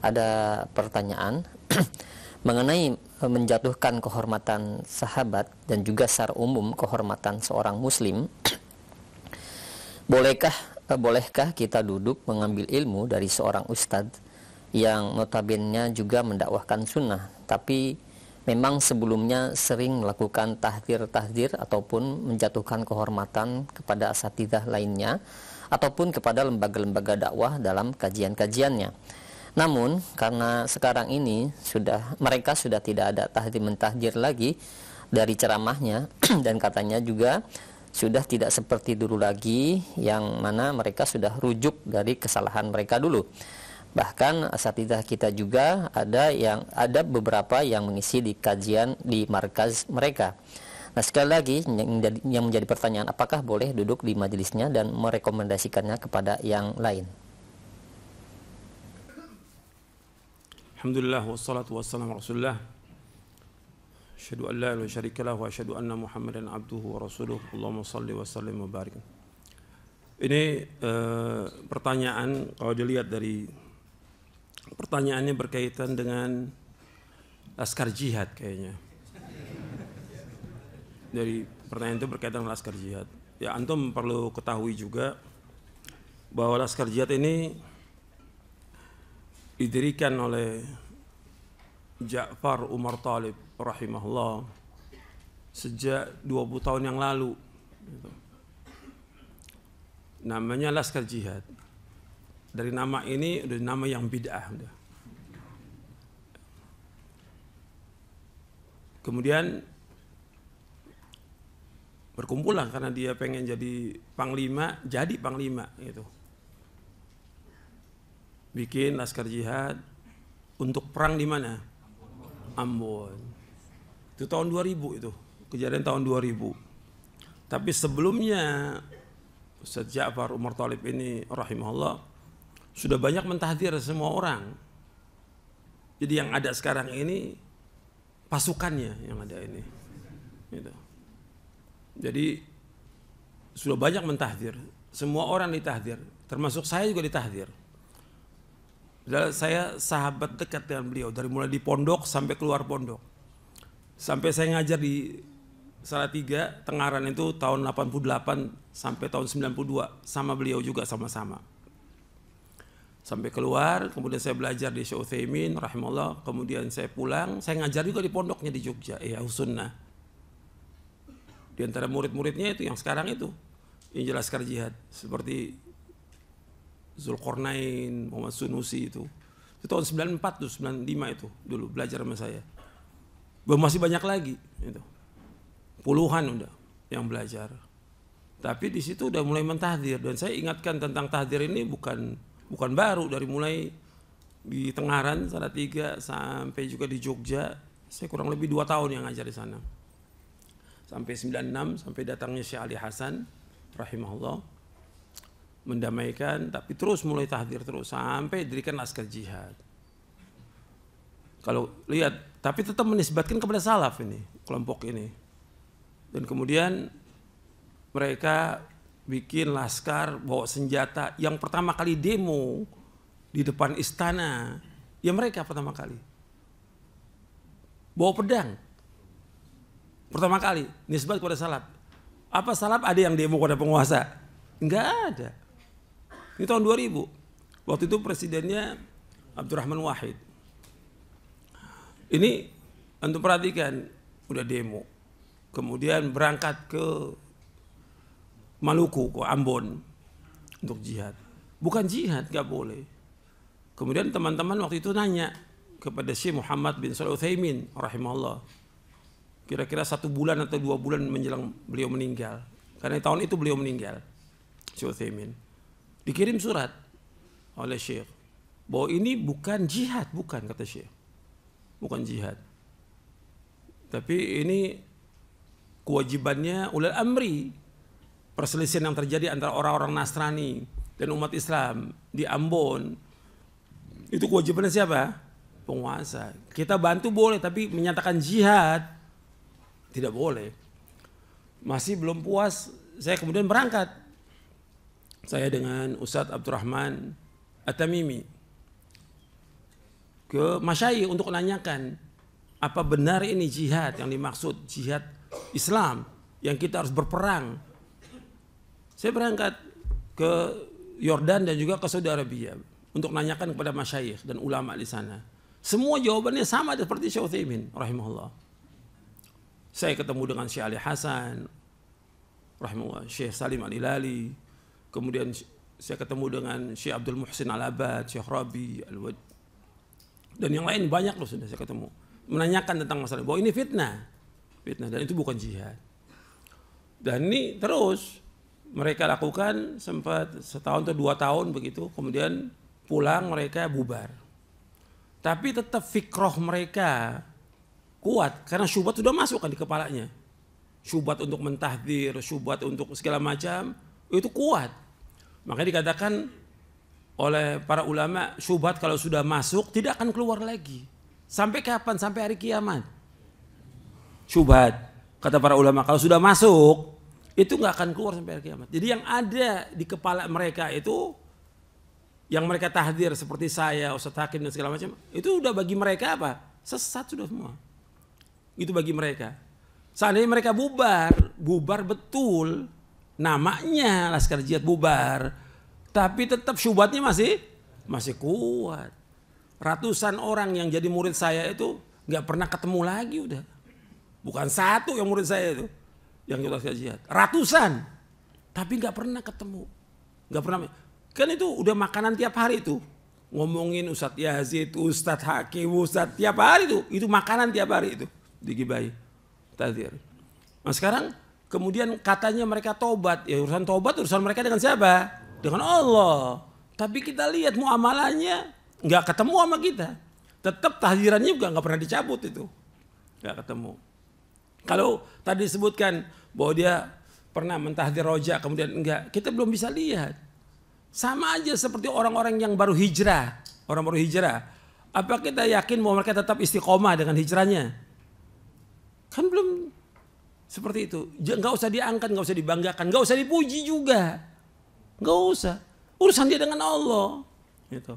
ada pertanyaan mengenai e, menjatuhkan kehormatan sahabat dan juga secara umum kehormatan seorang muslim bolehkah e, bolehkah kita duduk mengambil ilmu dari seorang ustadz yang notabene juga mendakwahkan sunnah tapi memang sebelumnya sering melakukan tahdir-tahdir ataupun menjatuhkan kehormatan kepada asatidah lainnya ataupun kepada lembaga-lembaga dakwah dalam kajian-kajiannya. Namun karena sekarang ini sudah mereka sudah tidak ada tahdi mentahdir lagi dari ceramahnya dan katanya juga sudah tidak seperti dulu lagi yang mana mereka sudah rujuk dari kesalahan mereka dulu. Bahkan asatidah kita juga ada yang ada beberapa yang mengisi di kajian di markas mereka. Nah sekali lagi yang menjadi pertanyaan apakah boleh duduk di majelisnya dan merekomendasikannya kepada yang lain. Alhamdulillah wassalatu wassalamu rasulullah Asyhadu an la ilaha syarika wa asyhadu anna Muhammadan abduhu wa rasuluh. Allahumma shalli wa sallim wa barik. Ini e, pertanyaan kalau dilihat dari pertanyaannya berkaitan dengan laskar jihad kayaknya. Dari pertanyaan itu berkaitan dengan laskar jihad. Ya antum perlu ketahui juga bahwa laskar jihad ini didirikan oleh Ja'far Umar Talib rahimahullah sejak 20 tahun yang lalu gitu. namanya Laskar Jihad dari nama ini udah nama yang bid'ah udah gitu. kemudian lah karena dia pengen jadi panglima jadi panglima gitu bikin laskar jihad untuk perang di mana? Ambon. Itu tahun 2000 itu, kejadian tahun 2000. Tapi sebelumnya sejak Ja'far Umar Talib ini rahimahullah sudah banyak mentahdir semua orang. Jadi yang ada sekarang ini pasukannya yang ada ini. Gitu. Jadi sudah banyak mentahdir. Semua orang ditahdir, termasuk saya juga ditahdir saya sahabat dekat dengan beliau dari mulai di pondok sampai keluar pondok. Sampai saya ngajar di tiga Tengaran itu tahun 88 sampai tahun 92 sama beliau juga sama-sama. Sampai keluar, kemudian saya belajar di Syekh Utsaimin rahimahullah, kemudian saya pulang, saya ngajar juga di pondoknya di Jogja, ya Sunnah. Di antara murid-muridnya itu yang sekarang itu yang jelas Jihad seperti Zulkarnain, Muhammad Sunusi itu. Itu tahun 94 tuh, 95 itu dulu belajar sama saya. Belum masih banyak lagi itu. Puluhan udah yang belajar. Tapi di situ udah mulai mentahdir dan saya ingatkan tentang tahdir ini bukan bukan baru dari mulai di Tengaran sana tiga sampai juga di Jogja saya kurang lebih dua tahun yang ngajar di sana sampai 96 sampai datangnya Syekh Ali Hasan rahimahullah mendamaikan tapi terus mulai tahdir terus sampai dirikan laskar jihad. Kalau lihat tapi tetap menisbatkan kepada salaf ini kelompok ini. Dan kemudian mereka bikin laskar bawa senjata yang pertama kali demo di depan istana ya mereka pertama kali bawa pedang pertama kali nisbat kepada salaf apa salaf ada yang demo kepada penguasa Enggak ada. Ini tahun 2000. Waktu itu presidennya Abdurrahman Wahid. Ini untuk perhatikan udah demo. Kemudian berangkat ke Maluku, ke Ambon untuk jihad. Bukan jihad, gak boleh. Kemudian teman-teman waktu itu nanya kepada Syekh Muhammad bin Salih Uthaymin rahimahullah. Kira-kira satu bulan atau dua bulan menjelang beliau meninggal. Karena tahun itu beliau meninggal, Syekh Uthaymin Dikirim surat oleh Syekh bahwa ini bukan jihad, bukan kata Syekh. Bukan jihad. Tapi ini kewajibannya ulil amri. Perselisihan yang terjadi antara orang-orang Nasrani dan umat Islam di Ambon itu kewajibannya siapa? Penguasa. Kita bantu boleh tapi menyatakan jihad tidak boleh. Masih belum puas, saya kemudian berangkat saya dengan Ustadz Abdurrahman Atamimi ke Masyai untuk menanyakan apa benar ini jihad yang dimaksud jihad Islam yang kita harus berperang. Saya berangkat ke Yordan dan juga ke Saudi Arabia untuk menanyakan kepada masyayikh dan ulama di sana. Semua jawabannya sama seperti Syekh Utsaimin rahimahullah. Saya ketemu dengan Syekh Ali Hasan, rahimahullah, Syekh Salim Al Ilali, kemudian saya ketemu dengan Syekh Abdul Muhsin Al-Abad, Syekh Rabi, Al-Wad. Dan yang lain banyak loh sudah saya ketemu. Menanyakan tentang masalah bahwa ini fitnah. Fitnah dan itu bukan jihad. Dan ini terus mereka lakukan sempat setahun atau dua tahun begitu. Kemudian pulang mereka bubar. Tapi tetap fikroh mereka kuat karena syubat sudah masuk kan di kepalanya. Syubat untuk mentahdir, syubat untuk segala macam itu kuat. Makanya dikatakan oleh para ulama syubhat kalau sudah masuk tidak akan keluar lagi. Sampai kapan? Sampai hari kiamat. Syubhat kata para ulama kalau sudah masuk itu nggak akan keluar sampai hari kiamat. Jadi yang ada di kepala mereka itu yang mereka tahdir seperti saya, Ustaz Hakim dan segala macam, itu udah bagi mereka apa? Sesat sudah semua. Itu bagi mereka. Seandainya mereka bubar, bubar betul, namanya laskar jihad bubar, tapi tetap syubhatnya masih masih kuat. Ratusan orang yang jadi murid saya itu nggak pernah ketemu lagi udah. Bukan satu yang murid saya itu yang jelas jihad. Ratusan, tapi nggak pernah ketemu, nggak pernah. Kan itu udah makanan tiap hari itu ngomongin Ustadz Yazid, Ustadz Hakim, Ustadz tiap hari itu, itu makanan tiap hari itu digibai. Tadi. Nah sekarang Kemudian katanya mereka tobat, ya urusan tobat urusan mereka dengan siapa? Dengan Allah. Tapi kita lihat muamalahnya nggak ketemu sama kita. Tetap tahdirannya juga nggak pernah dicabut itu, nggak ketemu. Kalau tadi disebutkan bahwa dia pernah mentahdir roja kemudian enggak, kita belum bisa lihat. Sama aja seperti orang-orang yang baru hijrah, orang baru hijrah. Apa kita yakin bahwa mereka tetap istiqomah dengan hijrahnya? Kan belum seperti itu. Nggak usah diangkat, nggak usah dibanggakan, nggak usah dipuji juga. Nggak usah. Urusan dia dengan Allah. Gitu.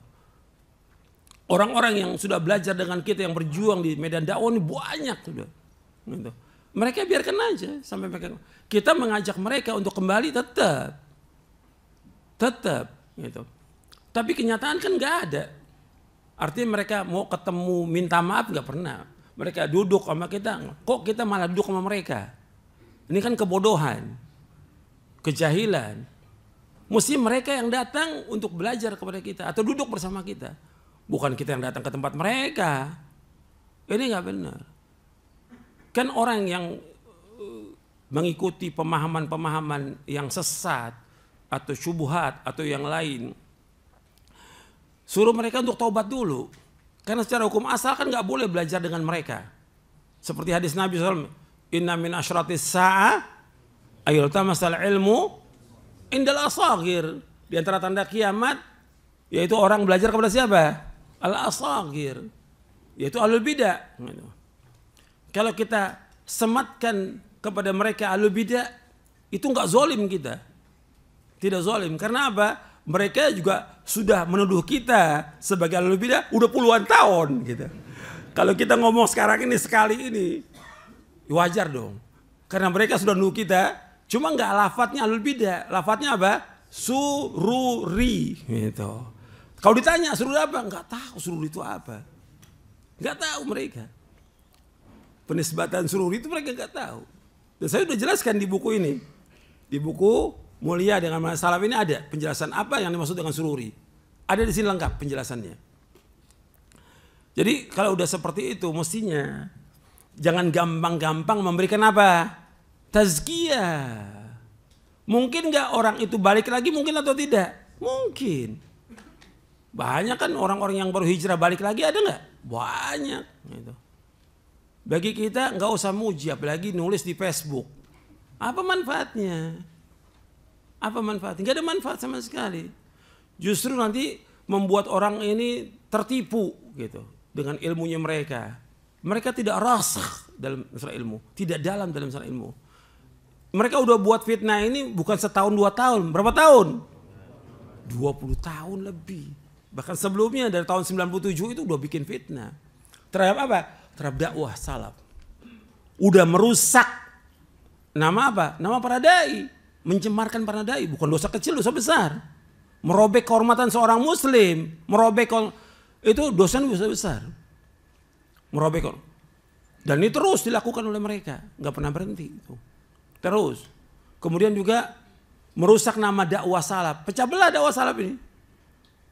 Orang-orang yang sudah belajar dengan kita yang berjuang di medan dakwah ini banyak sudah. Gitu. Mereka biarkan aja sampai mereka kita mengajak mereka untuk kembali tetap tetap gitu. Tapi kenyataan kan nggak ada. Artinya mereka mau ketemu minta maaf nggak pernah. Mereka duduk sama kita, kok kita malah duduk sama mereka? Ini kan kebodohan, kejahilan. Mesti mereka yang datang untuk belajar kepada kita atau duduk bersama kita. Bukan kita yang datang ke tempat mereka. Ini nggak benar. Kan orang yang eh, mengikuti pemahaman-pemahaman yang sesat atau syubhat atau yang lain suruh mereka untuk taubat dulu. Karena secara hukum asal kan nggak boleh belajar dengan mereka. Seperti hadis Nabi SAW, Inna min asyratis sa'a ayul tamasal ilmu indal asagir. Di antara tanda kiamat yaitu orang belajar kepada siapa? Al asagir. Yaitu alul bidah. Gitu. Kalau kita sematkan kepada mereka alul bidah itu nggak zolim kita. Tidak zolim. Karena apa? mereka juga sudah menuduh kita sebagai alul bidah udah puluhan tahun gitu. Kalau kita ngomong sekarang ini sekali ini, Ya, wajar dong. Karena mereka sudah nunggu kita, cuma nggak lafatnya alul deh Lafatnya apa? Sururi gitu. Kalau ditanya suruh apa? Nggak tahu suruh itu apa. Nggak tahu mereka. Penisbatan suruh itu mereka nggak tahu. Dan saya sudah jelaskan di buku ini. Di buku Mulia dengan Masalah ini ada penjelasan apa yang dimaksud dengan sururi. Ada di sini lengkap penjelasannya. Jadi kalau udah seperti itu mestinya Jangan gampang-gampang memberikan apa? Tazkiyah. Mungkin nggak orang itu balik lagi mungkin atau tidak? Mungkin. Banyak kan orang-orang yang baru hijrah balik lagi ada nggak? Banyak. Gitu. Bagi kita nggak usah muji apalagi nulis di Facebook. Apa manfaatnya? Apa manfaatnya? Nggak ada manfaat sama sekali. Justru nanti membuat orang ini tertipu gitu dengan ilmunya mereka. Mereka tidak rasah dalam masalah ilmu, tidak dalam dalam masalah ilmu. Mereka udah buat fitnah ini bukan setahun dua tahun, berapa tahun? 20 tahun lebih. Bahkan sebelumnya dari tahun 97 itu udah bikin fitnah. Terhadap apa? Terhadap dakwah salaf. Udah merusak nama apa? Nama para dai. Mencemarkan para dai. Bukan dosa kecil, dosa besar. Merobek kehormatan seorang muslim. Merobek itu dosa besar-besar merobek orang. Dan ini terus dilakukan oleh mereka, nggak pernah berhenti. Terus. Kemudian juga merusak nama dakwah salaf. Pecah belah dakwah salaf ini.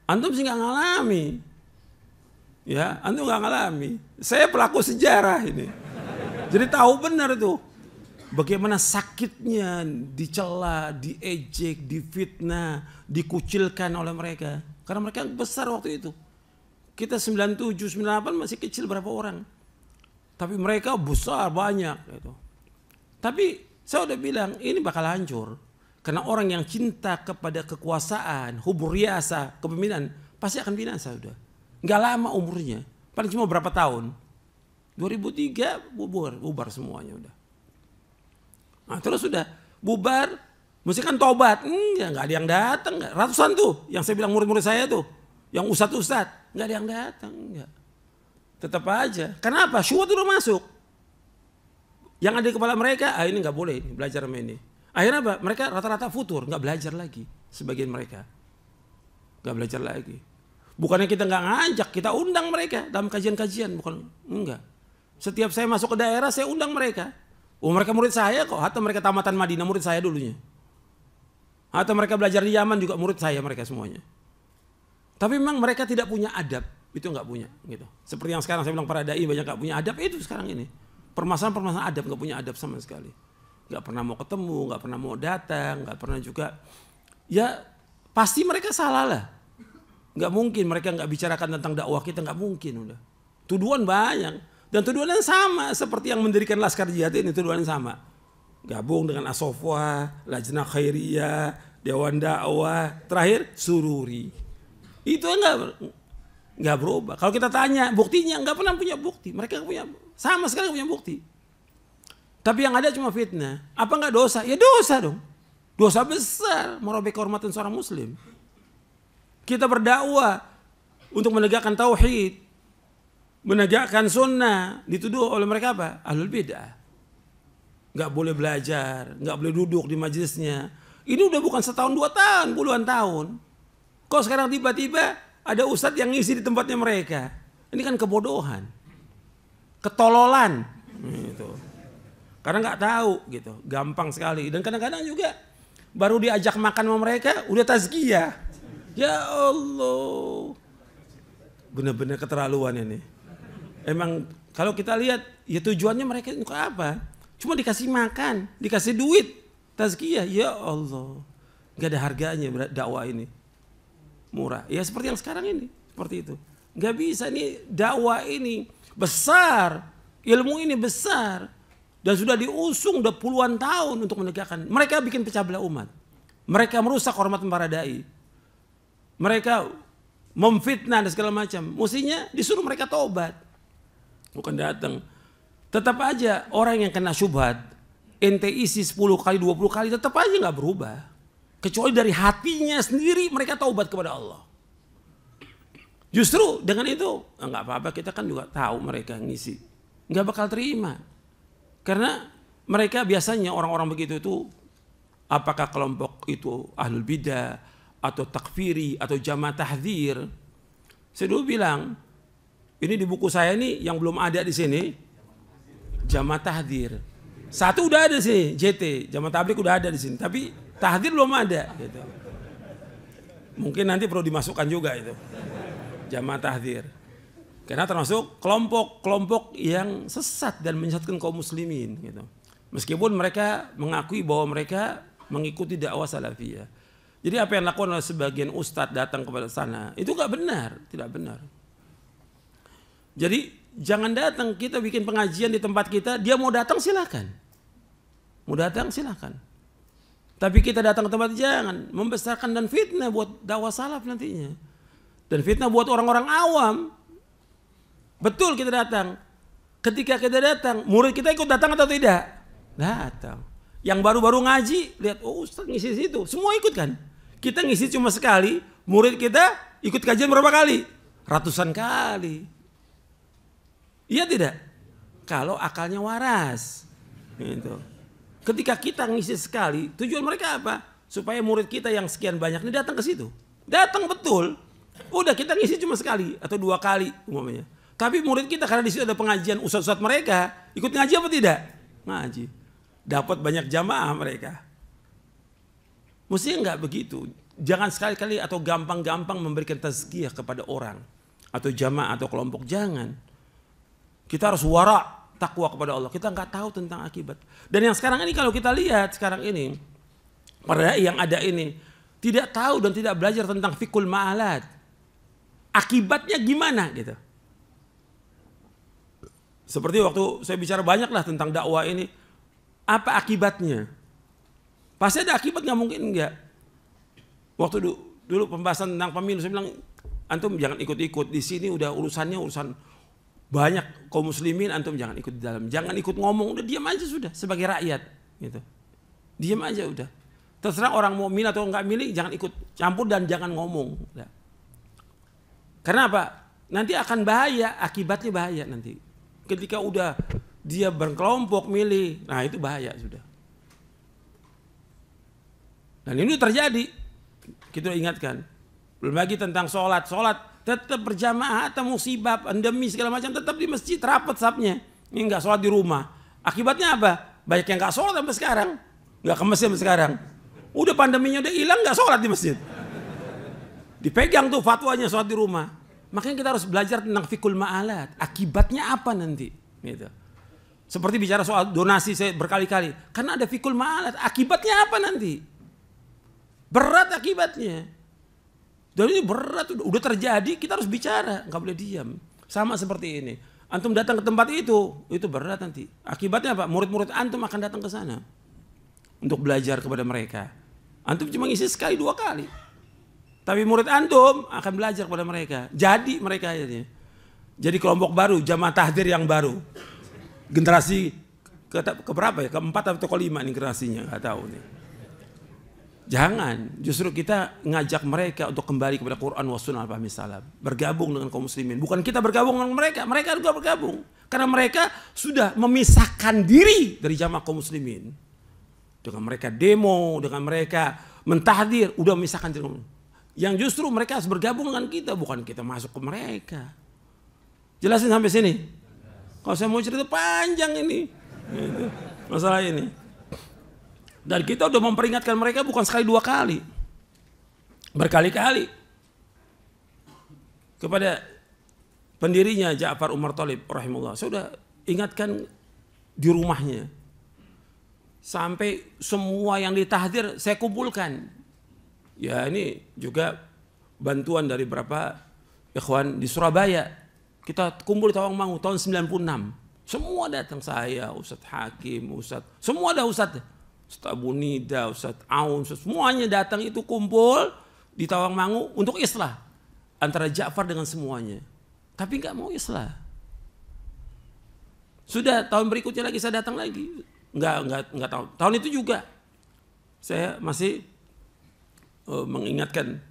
Antum sih nggak ngalami. Ya, antum nggak ngalami. Saya pelaku sejarah ini. Jadi tahu benar itu. Bagaimana sakitnya dicela, diejek, difitnah, dikucilkan oleh mereka. Karena mereka besar waktu itu. Kita 97, 98 masih kecil berapa orang. Tapi mereka besar banyak gitu. Tapi saya udah bilang ini bakal hancur. Karena orang yang cinta kepada kekuasaan, hubur riasa, kepemimpinan pasti akan binasa sudah. Gak lama umurnya, paling cuma berapa tahun. 2003 bubar, bubar semuanya udah. Nah, terus sudah bubar, mesti kan tobat. Enggak, hmm, nggak ada yang datang, ratusan tuh yang saya bilang murid-murid saya tuh yang ustadz-ustadz, nggak ada yang datang. nggak Tetap aja. Kenapa? Syuhud udah masuk. Yang ada di kepala mereka, ah ini nggak boleh ini, belajar sama ini. Akhirnya apa? Mereka rata-rata futur, nggak belajar lagi. Sebagian mereka nggak belajar lagi. Bukannya kita nggak ngajak, kita undang mereka dalam kajian-kajian, bukan enggak. Setiap saya masuk ke daerah, saya undang mereka. Oh mereka murid saya kok, atau mereka tamatan Madinah murid saya dulunya. Atau mereka belajar di Yaman juga murid saya mereka semuanya. Tapi memang mereka tidak punya adab, itu nggak punya gitu. Seperti yang sekarang saya bilang para dai banyak nggak punya adab itu sekarang ini. Permasalahan-permasalahan adab nggak punya adab sama sekali. Nggak pernah mau ketemu, nggak pernah mau datang, nggak pernah juga. Ya pasti mereka salah lah. Nggak mungkin mereka nggak bicarakan tentang dakwah kita nggak mungkin udah. Tuduhan banyak dan tuduhan yang sama seperti yang mendirikan laskar jihad ini tuduhan yang sama. Gabung dengan Asofwa, Lajnah Khairiyah, Dewan Dakwah, terakhir Sururi itu enggak enggak berubah. Kalau kita tanya buktinya enggak pernah punya bukti. Mereka punya sama sekali punya bukti. Tapi yang ada cuma fitnah. Apa enggak dosa? Ya dosa dong. Dosa besar merobek kehormatan seorang muslim. Kita berdakwah untuk menegakkan tauhid, menegakkan sunnah dituduh oleh mereka apa? Ahlul bidah. Nggak boleh belajar, nggak boleh duduk di majelisnya. Ini udah bukan setahun dua tahun, puluhan tahun. Kok sekarang tiba-tiba ada ustadz yang ngisi di tempatnya mereka? Ini kan kebodohan, ketololan, gitu. Karena nggak tahu gitu, gampang sekali. Dan kadang-kadang juga baru diajak makan sama mereka udah tazkiyah. Ya Allah, bener-bener keterlaluan ini. Emang kalau kita lihat ya tujuannya mereka untuk apa? Cuma dikasih makan, dikasih duit, tazkiyah. Ya Allah, nggak ada harganya dakwah ini murah. Ya seperti yang sekarang ini, seperti itu. Gak bisa nih dakwah ini besar, ilmu ini besar dan sudah diusung udah puluhan tahun untuk menegakkan. Mereka bikin pecah belah umat. Mereka merusak hormat para dai. Mereka memfitnah dan segala macam. Mestinya disuruh mereka tobat. Bukan datang. Tetap aja orang yang kena syubhat, ente isi 10 kali, 20 kali, tetap aja nggak berubah. Kecuali dari hatinya sendiri mereka taubat kepada Allah. Justru dengan itu ah, nggak apa-apa kita kan juga tahu mereka ngisi nggak bakal terima karena mereka biasanya orang-orang begitu itu apakah kelompok itu ahlul bidah atau takfiri atau jamaah tahdir saya dulu bilang ini di buku saya ini yang belum ada di sini jamaah tahdir satu udah ada sih JT jamaah tablik udah ada di sini tapi Tahdir belum ada gitu. Mungkin nanti perlu dimasukkan juga itu. Jamaah tahdir. Karena termasuk kelompok-kelompok yang sesat dan menyesatkan kaum muslimin gitu. Meskipun mereka mengakui bahwa mereka mengikuti dakwah salafiyah. Jadi apa yang dilakukan oleh sebagian ustadz datang kepada sana itu gak benar, tidak benar. Jadi jangan datang kita bikin pengajian di tempat kita, dia mau datang silakan. Mau datang silakan. Tapi kita datang ke tempat jangan membesarkan dan fitnah buat dakwah salaf nantinya. Dan fitnah buat orang-orang awam. Betul kita datang. Ketika kita datang, murid kita ikut datang atau tidak? Datang. Yang baru-baru ngaji, lihat, oh Ustaz ngisi situ. Semua ikut kan? Kita ngisi cuma sekali, murid kita ikut kajian berapa kali? Ratusan kali. Iya tidak? Kalau akalnya waras. Gitu. Ketika kita ngisi sekali, tujuan mereka apa? Supaya murid kita yang sekian banyak ini datang ke situ. Datang betul. Udah kita ngisi cuma sekali atau dua kali umumnya. Tapi murid kita karena di situ ada pengajian ustadz-ustadz mereka, ikut ngaji apa tidak? Ngaji. Dapat banyak jamaah mereka. Mesti nggak begitu. Jangan sekali-kali atau gampang-gampang memberikan tazkiyah kepada orang. Atau jamaah atau kelompok. Jangan. Kita harus warak takwa kepada Allah. Kita nggak tahu tentang akibat. Dan yang sekarang ini kalau kita lihat sekarang ini para yang ada ini tidak tahu dan tidak belajar tentang fikul ma'alat. Akibatnya gimana gitu. Seperti waktu saya bicara banyak lah tentang dakwah ini. Apa akibatnya? Pasti ada akibat nggak mungkin nggak. Waktu dulu, dulu pembahasan tentang pemilu saya bilang antum jangan ikut-ikut di sini udah urusannya urusan banyak kaum muslimin antum jangan ikut di dalam jangan ikut ngomong udah diam aja sudah sebagai rakyat gitu diam aja udah terserah orang mau milih atau nggak milih jangan ikut campur dan jangan ngomong ya. karena apa nanti akan bahaya akibatnya bahaya nanti ketika udah dia berkelompok milih nah itu bahaya sudah dan ini terjadi kita ingatkan belum lagi tentang sholat sholat tetap berjamaah atau musibah, pandemi segala macam tetap di masjid rapat sapnya. Ini nggak sholat di rumah. Akibatnya apa? Banyak yang nggak sholat sampai sekarang, nggak ke masjid sampai sekarang. Udah pandeminya udah hilang nggak sholat di masjid. Dipegang tuh fatwanya sholat di rumah. Makanya kita harus belajar tentang fikul ma'alat. Akibatnya apa nanti? Gitu. Seperti bicara soal donasi saya berkali-kali. Karena ada fikul ma'alat. Akibatnya apa nanti? Berat akibatnya. Dan ini berat, udah terjadi, kita harus bicara, nggak boleh diam. Sama seperti ini. Antum datang ke tempat itu, itu berat nanti. Akibatnya apa? Murid-murid antum akan datang ke sana untuk belajar kepada mereka. Antum cuma ngisi sekali dua kali. Tapi murid antum akan belajar kepada mereka. Jadi mereka akhirnya. Jadi kelompok baru, jamaah tahdir yang baru. Generasi ke, ke berapa ya? Keempat atau kelima nih generasinya, nggak tahu nih. Jangan, justru kita ngajak mereka untuk kembali kepada Quran wa sunnah al salam. Bergabung dengan kaum muslimin. Bukan kita bergabung dengan mereka, mereka juga bergabung. Karena mereka sudah memisahkan diri dari jamaah kaum muslimin. Dengan mereka demo, dengan mereka mentahdir, udah memisahkan diri. Yang justru mereka harus bergabung dengan kita, bukan kita masuk ke mereka. Jelasin sampai sini. Kalau saya mau cerita panjang ini. Masalah ini. Dan kita sudah memperingatkan mereka bukan sekali dua kali. Berkali-kali. Kepada pendirinya Ja'far Umar Talib rahimullah. Sudah ingatkan di rumahnya. Sampai semua yang ditahdir saya kumpulkan. Ya ini juga bantuan dari berapa ikhwan di Surabaya. Kita kumpul di Tawang Mangu tahun 96. Semua datang saya, Ustadz Hakim, Ustadz, semua ada Ustadz Ustaz Nida, Ustaz Aun, semuanya datang itu kumpul di Tawang Mangu untuk islah antara Ja'far dengan semuanya. Tapi nggak mau islah. Sudah tahun berikutnya lagi saya datang lagi. Nggak nggak nggak tahun tahun itu juga saya masih uh, mengingatkan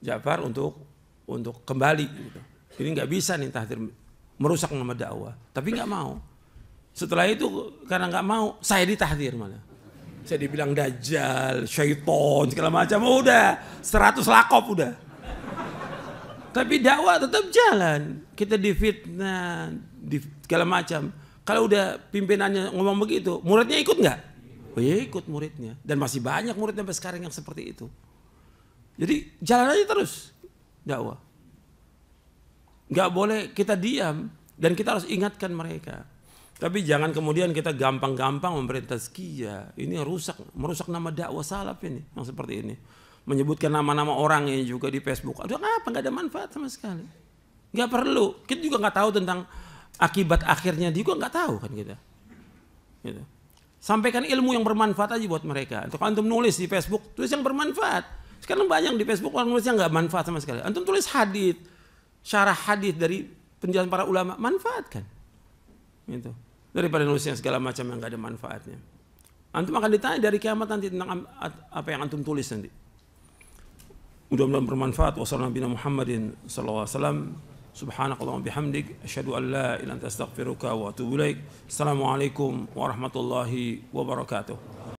Ja'far untuk untuk kembali. Gitu. Jadi nggak bisa nih tahdir merusak nama dakwah. Tapi nggak mau. Setelah itu karena nggak mau saya ditahdir malah. Saya dibilang dajjal, syaiton, segala macam. Oh, udah, seratus lakop udah. Tapi dakwah tetap jalan. Kita difitnah, di segala macam. Kalau udah pimpinannya ngomong begitu, muridnya ikut nggak? Oh ya ikut muridnya. Dan masih banyak muridnya sampai sekarang yang seperti itu. Jadi jalan aja terus dakwah. Nggak boleh kita diam dan kita harus ingatkan mereka. Tapi jangan kemudian kita gampang-gampang memberi tazkiyah. Ini rusak, merusak nama dakwah salaf ini yang seperti ini. Menyebutkan nama-nama orang yang juga di Facebook. Aduh, apa nggak ada manfaat sama sekali. Nggak perlu. Kita juga nggak tahu tentang akibat akhirnya dia juga nggak tahu kan kita. Gitu. Sampaikan ilmu yang bermanfaat aja buat mereka. Untuk antum nulis di Facebook, tulis yang bermanfaat. Sekarang banyak di Facebook orang nulis yang nggak manfaat sama sekali. Antum tulis hadith, syarah hadith dari penjelasan para ulama, manfaatkan. Gitu daripada nulis yang segala macam yang gak ada manfaatnya. Antum akan ditanya dari kiamat nanti tentang apa yang antum tulis nanti. Mudah-mudahan bermanfaat. Wassalamualaikum Muhammadin sallallahu alaihi wasallam. bihamdik. an la wa atubu ilaik. Assalamualaikum warahmatullahi wabarakatuh.